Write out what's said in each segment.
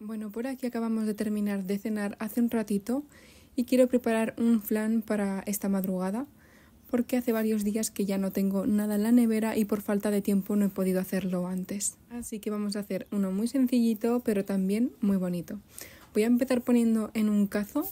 Bueno, por aquí acabamos de terminar de cenar hace un ratito y quiero preparar un flan para esta madrugada porque hace varios días que ya no tengo nada en la nevera y por falta de tiempo no he podido hacerlo antes. Así que vamos a hacer uno muy sencillito pero también muy bonito. Voy a empezar poniendo en un cazo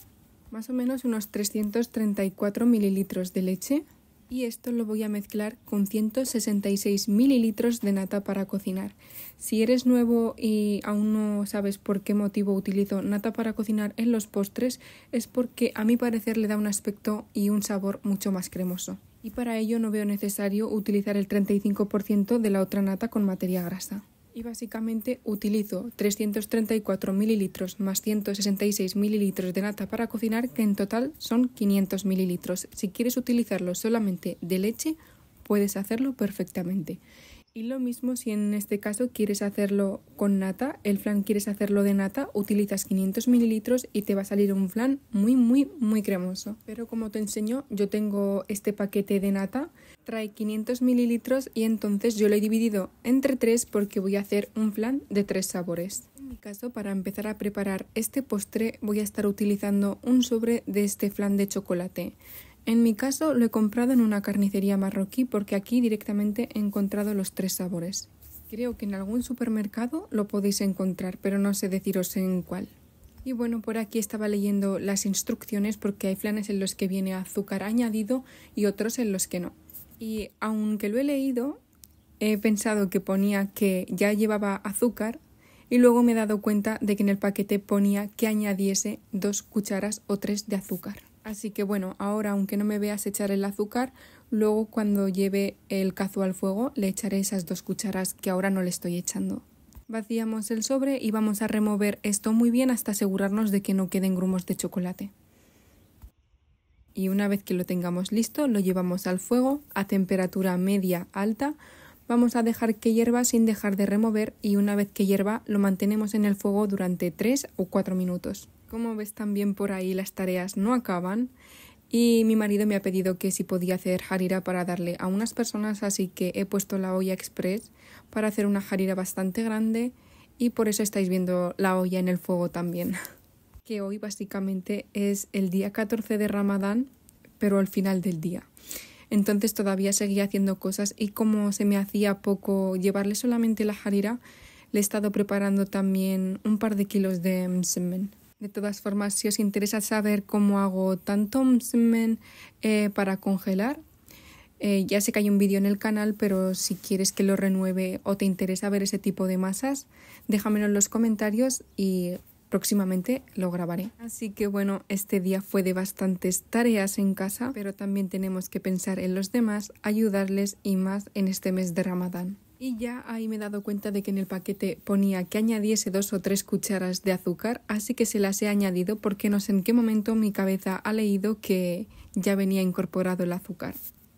más o menos unos 334 mililitros de leche y esto lo voy a mezclar con 166 mililitros de nata para cocinar. Si eres nuevo y aún no sabes por qué motivo utilizo nata para cocinar en los postres, es porque a mi parecer le da un aspecto y un sabor mucho más cremoso. Y para ello no veo necesario utilizar el 35% de la otra nata con materia grasa y básicamente utilizo 334 mililitros más 166 mililitros de nata para cocinar, que en total son 500 mililitros. Si quieres utilizarlo solamente de leche, puedes hacerlo perfectamente. Y lo mismo si en este caso quieres hacerlo con nata, el flan quieres hacerlo de nata, utilizas 500 mililitros y te va a salir un flan muy, muy, muy cremoso. Pero como te enseño, yo tengo este paquete de nata, trae 500 mililitros y entonces yo lo he dividido entre tres porque voy a hacer un flan de tres sabores. En mi caso, para empezar a preparar este postre voy a estar utilizando un sobre de este flan de chocolate. En mi caso lo he comprado en una carnicería marroquí porque aquí directamente he encontrado los tres sabores. Creo que en algún supermercado lo podéis encontrar, pero no sé deciros en cuál. Y bueno, por aquí estaba leyendo las instrucciones porque hay flanes en los que viene azúcar añadido y otros en los que no. Y aunque lo he leído, he pensado que ponía que ya llevaba azúcar y luego me he dado cuenta de que en el paquete ponía que añadiese dos cucharas o tres de azúcar. Así que bueno, ahora aunque no me veas echar el azúcar, luego cuando lleve el cazo al fuego le echaré esas dos cucharas que ahora no le estoy echando. Vaciamos el sobre y vamos a remover esto muy bien hasta asegurarnos de que no queden grumos de chocolate. Y una vez que lo tengamos listo, lo llevamos al fuego a temperatura media alta. Vamos a dejar que hierva sin dejar de remover y una vez que hierva lo mantenemos en el fuego durante 3 o 4 minutos. Como ves también por ahí las tareas no acaban y mi marido me ha pedido que si podía hacer jarira para darle a unas personas, así que he puesto la olla express para hacer una jarira bastante grande y por eso estáis viendo la olla en el fuego también. que hoy básicamente es el día 14 de Ramadán, pero al final del día. Entonces todavía seguía haciendo cosas y como se me hacía poco llevarle solamente la jarira le he estado preparando también un par de kilos de semen. De todas formas, si os interesa saber cómo hago tantos eh, para congelar, eh, ya sé que hay un vídeo en el canal, pero si quieres que lo renueve o te interesa ver ese tipo de masas, déjamelo en los comentarios y próximamente lo grabaré. Así que bueno, este día fue de bastantes tareas en casa, pero también tenemos que pensar en los demás, ayudarles y más en este mes de Ramadán. Y ya ahí me he dado cuenta de que en el paquete ponía que añadiese dos o tres cucharas de azúcar, así que se las he añadido porque no sé en qué momento mi cabeza ha leído que ya venía incorporado el azúcar.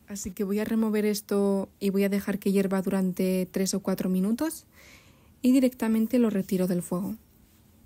Así que voy a remover esto y voy a dejar que hierva durante tres o cuatro minutos y directamente lo retiro del fuego.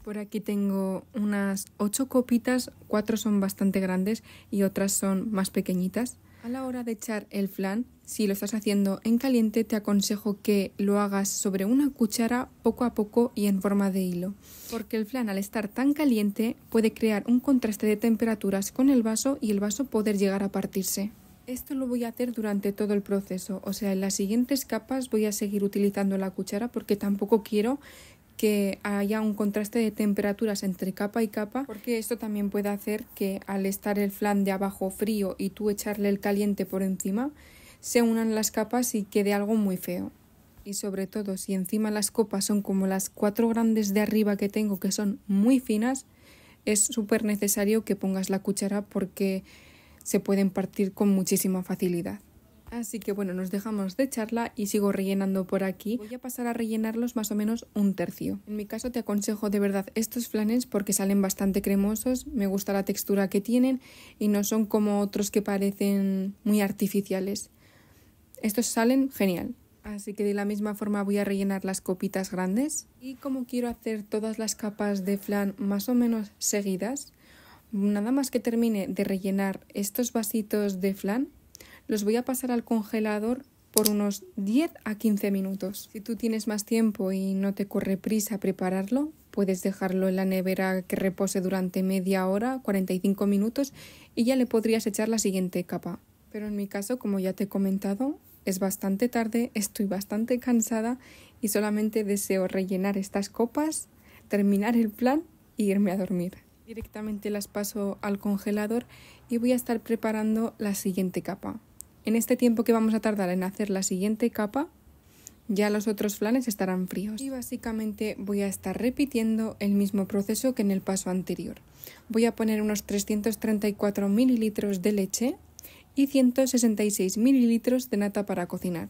Por aquí tengo unas ocho copitas, cuatro son bastante grandes y otras son más pequeñitas. A la hora de echar el flan, si lo estás haciendo en caliente, te aconsejo que lo hagas sobre una cuchara poco a poco y en forma de hilo, porque el flan al estar tan caliente puede crear un contraste de temperaturas con el vaso y el vaso poder llegar a partirse. Esto lo voy a hacer durante todo el proceso, o sea, en las siguientes capas voy a seguir utilizando la cuchara porque tampoco quiero que haya un contraste de temperaturas entre capa y capa, porque esto también puede hacer que al estar el flan de abajo frío y tú echarle el caliente por encima, se unan las capas y quede algo muy feo. Y sobre todo si encima las copas son como las cuatro grandes de arriba que tengo, que son muy finas, es súper necesario que pongas la cuchara porque se pueden partir con muchísima facilidad. Así que bueno, nos dejamos de charla y sigo rellenando por aquí. Voy a pasar a rellenarlos más o menos un tercio. En mi caso te aconsejo de verdad estos flanes porque salen bastante cremosos, me gusta la textura que tienen y no son como otros que parecen muy artificiales. Estos salen genial. Así que de la misma forma voy a rellenar las copitas grandes. Y como quiero hacer todas las capas de flan más o menos seguidas, nada más que termine de rellenar estos vasitos de flan, los voy a pasar al congelador por unos 10 a 15 minutos. Si tú tienes más tiempo y no te corre prisa prepararlo, puedes dejarlo en la nevera que repose durante media hora, 45 minutos y ya le podrías echar la siguiente capa. Pero en mi caso, como ya te he comentado, es bastante tarde, estoy bastante cansada y solamente deseo rellenar estas copas, terminar el plan y irme a dormir. Directamente las paso al congelador y voy a estar preparando la siguiente capa. En este tiempo que vamos a tardar en hacer la siguiente capa, ya los otros flanes estarán fríos. Y básicamente voy a estar repitiendo el mismo proceso que en el paso anterior. Voy a poner unos 334 mililitros de leche y 166 mililitros de nata para cocinar.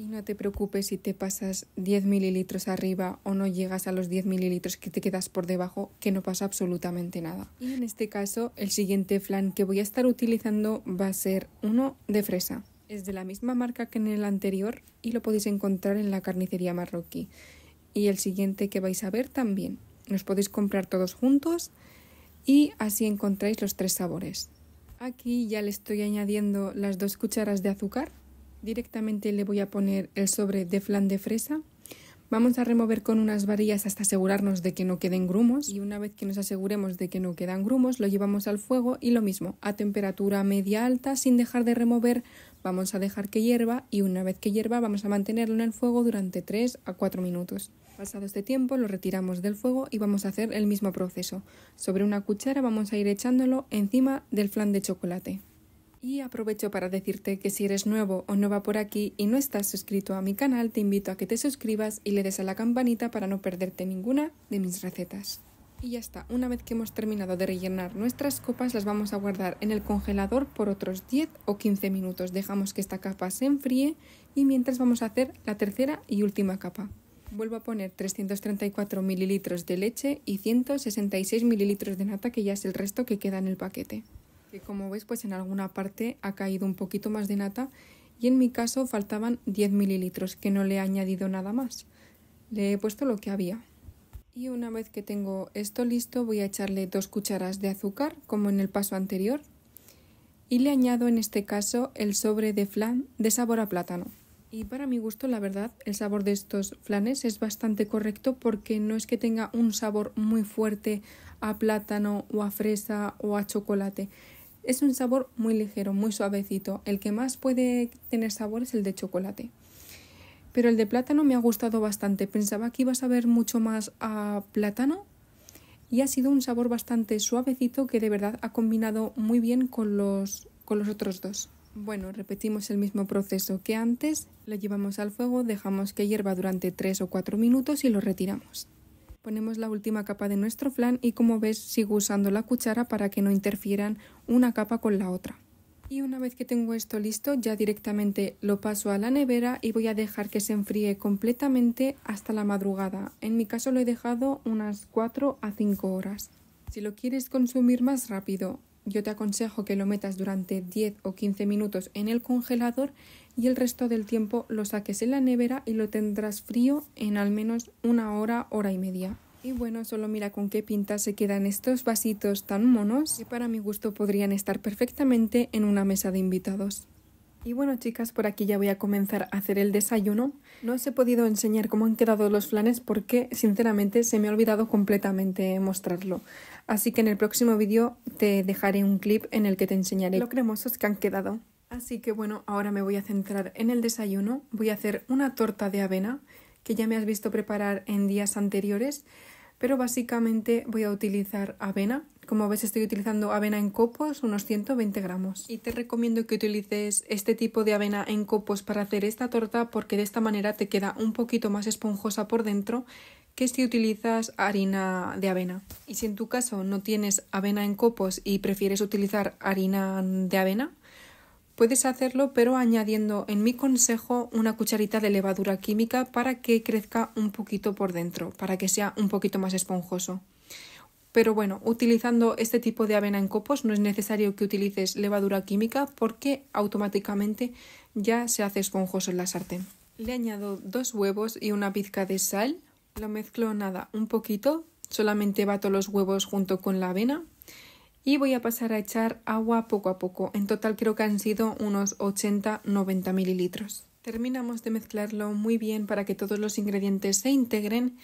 Y no te preocupes si te pasas 10 mililitros arriba o no llegas a los 10 mililitros que te quedas por debajo, que no pasa absolutamente nada. Y en este caso, el siguiente flan que voy a estar utilizando va a ser uno de fresa. Es de la misma marca que en el anterior y lo podéis encontrar en la carnicería marroquí. Y el siguiente que vais a ver también. Los podéis comprar todos juntos y así encontráis los tres sabores. Aquí ya le estoy añadiendo las dos cucharas de azúcar Directamente le voy a poner el sobre de flan de fresa. Vamos a remover con unas varillas hasta asegurarnos de que no queden grumos y una vez que nos aseguremos de que no quedan grumos lo llevamos al fuego y lo mismo a temperatura media alta sin dejar de remover vamos a dejar que hierva y una vez que hierva vamos a mantenerlo en el fuego durante 3 a 4 minutos. Pasado este tiempo lo retiramos del fuego y vamos a hacer el mismo proceso. Sobre una cuchara vamos a ir echándolo encima del flan de chocolate. Y aprovecho para decirte que si eres nuevo o nueva por aquí y no estás suscrito a mi canal, te invito a que te suscribas y le des a la campanita para no perderte ninguna de mis recetas. Y ya está, una vez que hemos terminado de rellenar nuestras copas, las vamos a guardar en el congelador por otros 10 o 15 minutos. Dejamos que esta capa se enfríe y mientras vamos a hacer la tercera y última capa. Vuelvo a poner 334 mililitros de leche y 166 mililitros de nata, que ya es el resto que queda en el paquete que como veis pues en alguna parte ha caído un poquito más de nata y en mi caso faltaban 10 mililitros que no le he añadido nada más. Le he puesto lo que había. Y una vez que tengo esto listo voy a echarle dos cucharas de azúcar como en el paso anterior y le añado en este caso el sobre de flan de sabor a plátano. Y para mi gusto, la verdad, el sabor de estos flanes es bastante correcto porque no es que tenga un sabor muy fuerte a plátano o a fresa o a chocolate. Es un sabor muy ligero, muy suavecito. El que más puede tener sabor es el de chocolate. Pero el de plátano me ha gustado bastante. Pensaba que iba a saber mucho más a plátano y ha sido un sabor bastante suavecito que de verdad ha combinado muy bien con los, con los otros dos. Bueno, repetimos el mismo proceso que antes, lo llevamos al fuego, dejamos que hierva durante 3 o 4 minutos y lo retiramos. Ponemos la última capa de nuestro flan y como ves sigo usando la cuchara para que no interfieran una capa con la otra. Y una vez que tengo esto listo ya directamente lo paso a la nevera y voy a dejar que se enfríe completamente hasta la madrugada. En mi caso lo he dejado unas 4 a 5 horas. Si lo quieres consumir más rápido, yo te aconsejo que lo metas durante 10 o 15 minutos en el congelador y el resto del tiempo lo saques en la nevera y lo tendrás frío en al menos una hora, hora y media. Y bueno, solo mira con qué pinta se quedan estos vasitos tan monos Y para mi gusto podrían estar perfectamente en una mesa de invitados. Y bueno chicas, por aquí ya voy a comenzar a hacer el desayuno. No os he podido enseñar cómo han quedado los flanes porque sinceramente se me ha olvidado completamente mostrarlo. Así que en el próximo vídeo te dejaré un clip en el que te enseñaré lo cremosos que han quedado. Así que bueno, ahora me voy a centrar en el desayuno. Voy a hacer una torta de avena que ya me has visto preparar en días anteriores, pero básicamente voy a utilizar avena. Como ves estoy utilizando avena en copos, unos 120 gramos. Y te recomiendo que utilices este tipo de avena en copos para hacer esta torta porque de esta manera te queda un poquito más esponjosa por dentro que si utilizas harina de avena. Y si en tu caso no tienes avena en copos y prefieres utilizar harina de avena, Puedes hacerlo pero añadiendo en mi consejo una cucharita de levadura química para que crezca un poquito por dentro, para que sea un poquito más esponjoso. Pero bueno, utilizando este tipo de avena en copos no es necesario que utilices levadura química porque automáticamente ya se hace esponjoso en la sartén. Le añado dos huevos y una pizca de sal. Lo mezclo nada, un poquito. Solamente bato los huevos junto con la avena y voy a pasar a echar agua poco a poco. En total creo que han sido unos 80-90 mililitros. Terminamos de mezclarlo muy bien para que todos los ingredientes se integren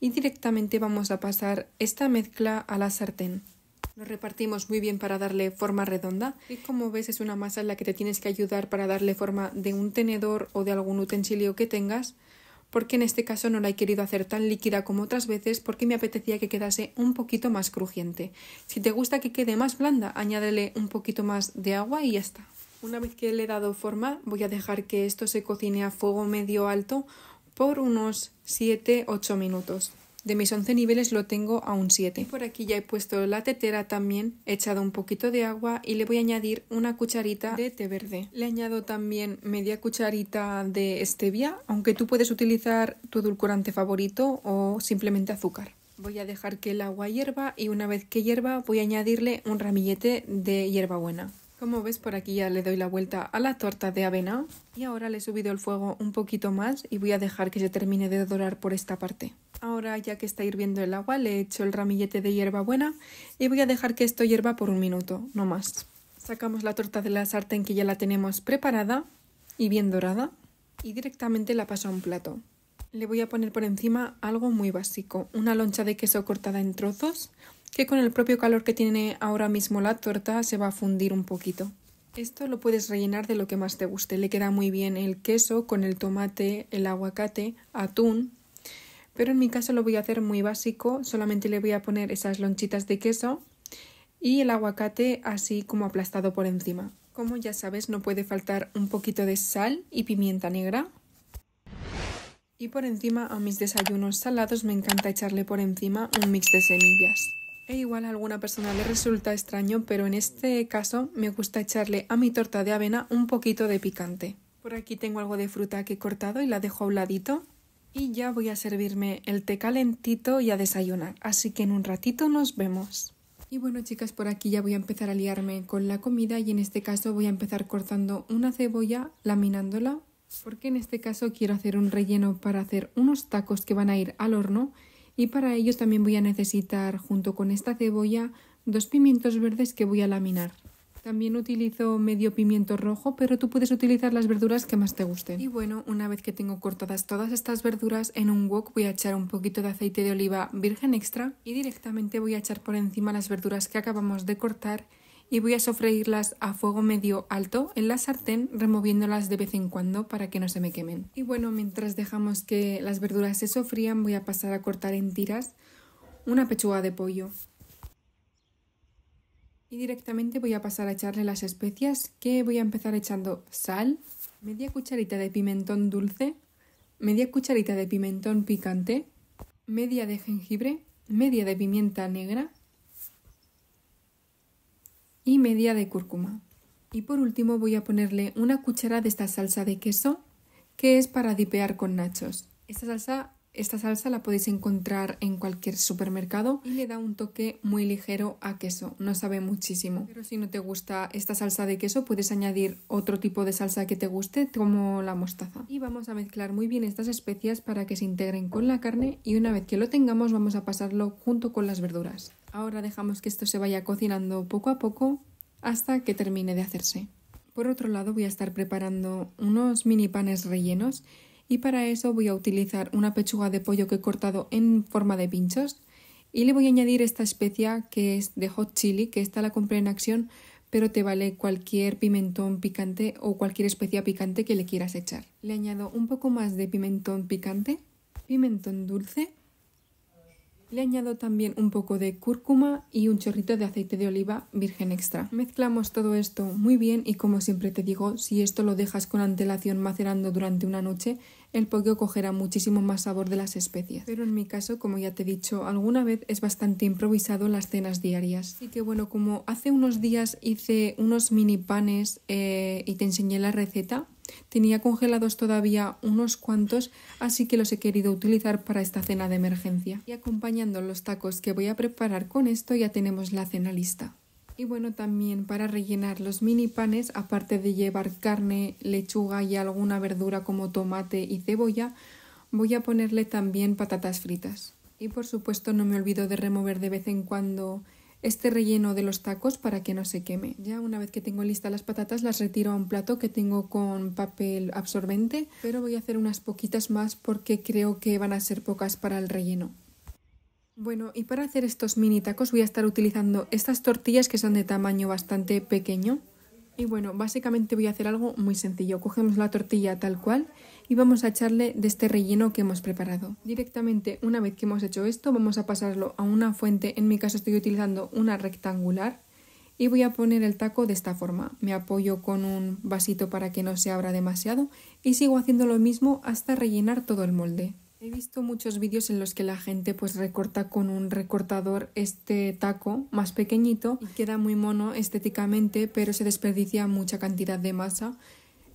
y directamente vamos a pasar esta mezcla a la sartén. Lo repartimos muy bien para darle forma redonda y como ves es una masa en la que te tienes que ayudar para darle forma de un tenedor o de algún utensilio que tengas porque en este caso no la he querido hacer tan líquida como otras veces porque me apetecía que quedase un poquito más crujiente. Si te gusta que quede más blanda, añádele un poquito más de agua y ya está. Una vez que le he dado forma, voy a dejar que esto se cocine a fuego medio alto por unos 7-8 minutos. De mis 11 niveles lo tengo a un 7. Por aquí ya he puesto la tetera también, he echado un poquito de agua y le voy a añadir una cucharita de té verde. Le añado también media cucharita de stevia, aunque tú puedes utilizar tu edulcorante favorito o simplemente azúcar. Voy a dejar que el agua hierva y una vez que hierva voy a añadirle un ramillete de hierbabuena. Como ves por aquí ya le doy la vuelta a la torta de avena y ahora le he subido el fuego un poquito más y voy a dejar que se termine de dorar por esta parte. Ahora ya que está hirviendo el agua le he hecho el ramillete de hierbabuena y voy a dejar que esto hierva por un minuto, no más. Sacamos la torta de la sartén que ya la tenemos preparada y bien dorada y directamente la paso a un plato. Le voy a poner por encima algo muy básico, una loncha de queso cortada en trozos, que con el propio calor que tiene ahora mismo la torta se va a fundir un poquito. Esto lo puedes rellenar de lo que más te guste. Le queda muy bien el queso con el tomate, el aguacate, atún. Pero en mi caso lo voy a hacer muy básico. Solamente le voy a poner esas lonchitas de queso y el aguacate así como aplastado por encima. Como ya sabes, no puede faltar un poquito de sal y pimienta negra. Y por encima a mis desayunos salados me encanta echarle por encima un mix de semillas. E igual a alguna persona le resulta extraño, pero en este caso me gusta echarle a mi torta de avena un poquito de picante. Por aquí tengo algo de fruta que he cortado y la dejo a un ladito. Y ya voy a servirme el té calentito y a desayunar, así que en un ratito nos vemos. Y bueno chicas, por aquí ya voy a empezar a liarme con la comida y en este caso voy a empezar cortando una cebolla, laminándola, porque en este caso quiero hacer un relleno para hacer unos tacos que van a ir al horno y para ello también voy a necesitar junto con esta cebolla dos pimientos verdes que voy a laminar. También utilizo medio pimiento rojo, pero tú puedes utilizar las verduras que más te gusten. Y bueno, una vez que tengo cortadas todas estas verduras, en un wok voy a echar un poquito de aceite de oliva virgen extra y directamente voy a echar por encima las verduras que acabamos de cortar y voy a sofreírlas a fuego medio alto en la sartén removiéndolas de vez en cuando para que no se me quemen. Y bueno, mientras dejamos que las verduras se sofrían voy a pasar a cortar en tiras una pechuga de pollo. Y directamente voy a pasar a echarle las especias que voy a empezar echando sal, media cucharita de pimentón dulce, media cucharita de pimentón picante, media de jengibre, media de pimienta negra, y media de cúrcuma. Y por último voy a ponerle una cuchara de esta salsa de queso que es para dipear con nachos. Esta salsa esta salsa la podéis encontrar en cualquier supermercado y le da un toque muy ligero a queso, no sabe muchísimo. Pero si no te gusta esta salsa de queso, puedes añadir otro tipo de salsa que te guste, como la mostaza. Y vamos a mezclar muy bien estas especias para que se integren con la carne y una vez que lo tengamos vamos a pasarlo junto con las verduras. Ahora dejamos que esto se vaya cocinando poco a poco hasta que termine de hacerse. Por otro lado voy a estar preparando unos mini panes rellenos y para eso voy a utilizar una pechuga de pollo que he cortado en forma de pinchos y le voy a añadir esta especia que es de hot chili, que esta la compré en acción, pero te vale cualquier pimentón picante o cualquier especia picante que le quieras echar. Le añado un poco más de pimentón picante, pimentón dulce, le añado también un poco de cúrcuma y un chorrito de aceite de oliva virgen extra. Mezclamos todo esto muy bien y como siempre te digo, si esto lo dejas con antelación macerando durante una noche, el pollo cogerá muchísimo más sabor de las especias. Pero en mi caso, como ya te he dicho alguna vez, es bastante improvisado las cenas diarias. Así que bueno, como hace unos días hice unos mini panes eh, y te enseñé la receta, tenía congelados todavía unos cuantos, así que los he querido utilizar para esta cena de emergencia. Y acompañando los tacos que voy a preparar con esto, ya tenemos la cena lista. Y bueno, también para rellenar los mini panes, aparte de llevar carne, lechuga y alguna verdura como tomate y cebolla, voy a ponerle también patatas fritas. Y por supuesto no me olvido de remover de vez en cuando este relleno de los tacos para que no se queme. Ya una vez que tengo listas las patatas las retiro a un plato que tengo con papel absorbente, pero voy a hacer unas poquitas más porque creo que van a ser pocas para el relleno. Bueno, y para hacer estos mini tacos voy a estar utilizando estas tortillas que son de tamaño bastante pequeño. Y bueno, básicamente voy a hacer algo muy sencillo. Cogemos la tortilla tal cual y vamos a echarle de este relleno que hemos preparado. Directamente, una vez que hemos hecho esto, vamos a pasarlo a una fuente. En mi caso estoy utilizando una rectangular. Y voy a poner el taco de esta forma. Me apoyo con un vasito para que no se abra demasiado y sigo haciendo lo mismo hasta rellenar todo el molde. He visto muchos vídeos en los que la gente pues recorta con un recortador este taco más pequeñito y queda muy mono estéticamente, pero se desperdicia mucha cantidad de masa.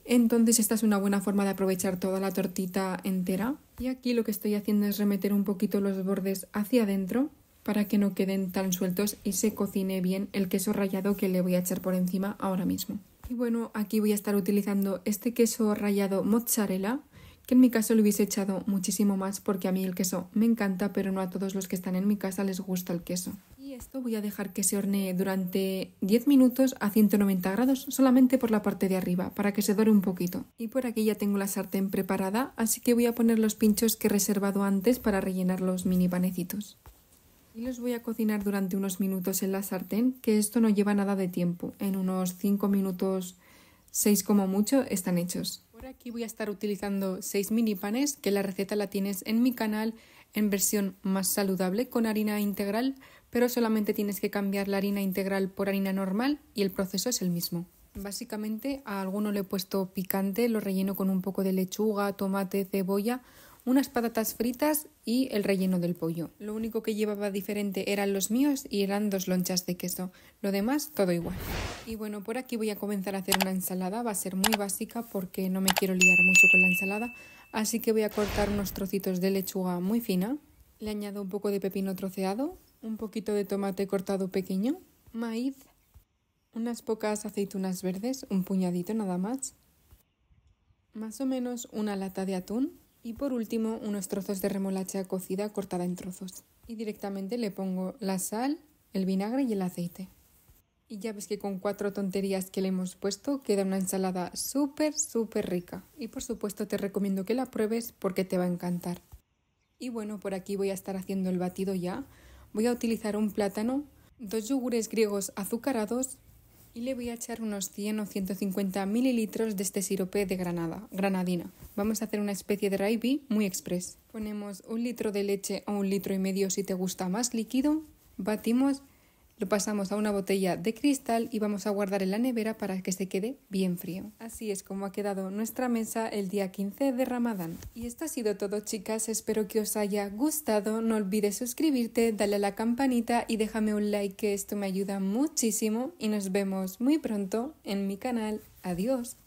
Entonces esta es una buena forma de aprovechar toda la tortita entera. Y aquí lo que estoy haciendo es remeter un poquito los bordes hacia adentro para que no queden tan sueltos y se cocine bien el queso rallado que le voy a echar por encima ahora mismo. Y bueno, aquí voy a estar utilizando este queso rallado mozzarella que en mi caso lo hubiese echado muchísimo más porque a mí el queso me encanta, pero no a todos los que están en mi casa les gusta el queso. Y esto voy a dejar que se hornee durante 10 minutos a 190 grados, solamente por la parte de arriba, para que se dore un poquito. Y por aquí ya tengo la sartén preparada, así que voy a poner los pinchos que he reservado antes para rellenar los mini panecitos. Y los voy a cocinar durante unos minutos en la sartén, que esto no lleva nada de tiempo, en unos 5 minutos 6 como mucho están hechos aquí voy a estar utilizando 6 mini panes, que la receta la tienes en mi canal en versión más saludable con harina integral, pero solamente tienes que cambiar la harina integral por harina normal y el proceso es el mismo. Básicamente a alguno le he puesto picante, lo relleno con un poco de lechuga, tomate, cebolla unas patatas fritas y el relleno del pollo. Lo único que llevaba diferente eran los míos y eran dos lonchas de queso. Lo demás todo igual. Y bueno, por aquí voy a comenzar a hacer una ensalada. Va a ser muy básica porque no me quiero liar mucho con la ensalada. Así que voy a cortar unos trocitos de lechuga muy fina. Le añado un poco de pepino troceado, un poquito de tomate cortado pequeño, maíz, unas pocas aceitunas verdes, un puñadito nada más, más o menos una lata de atún, y por último, unos trozos de remolacha cocida cortada en trozos. Y directamente le pongo la sal, el vinagre y el aceite. Y ya ves que con cuatro tonterías que le hemos puesto queda una ensalada súper, súper rica. Y por supuesto te recomiendo que la pruebes porque te va a encantar. Y bueno, por aquí voy a estar haciendo el batido ya. Voy a utilizar un plátano, dos yogures griegos azucarados, y le voy a echar unos 100 o 150 mililitros de este sirope de granada, granadina. Vamos a hacer una especie de raibí muy express. Ponemos un litro de leche o un litro y medio si te gusta más líquido. Batimos lo pasamos a una botella de cristal y vamos a guardar en la nevera para que se quede bien frío. Así es como ha quedado nuestra mesa el día 15 de Ramadán. Y esto ha sido todo chicas, espero que os haya gustado. No olvides suscribirte, dale a la campanita y déjame un like que esto me ayuda muchísimo y nos vemos muy pronto en mi canal. Adiós.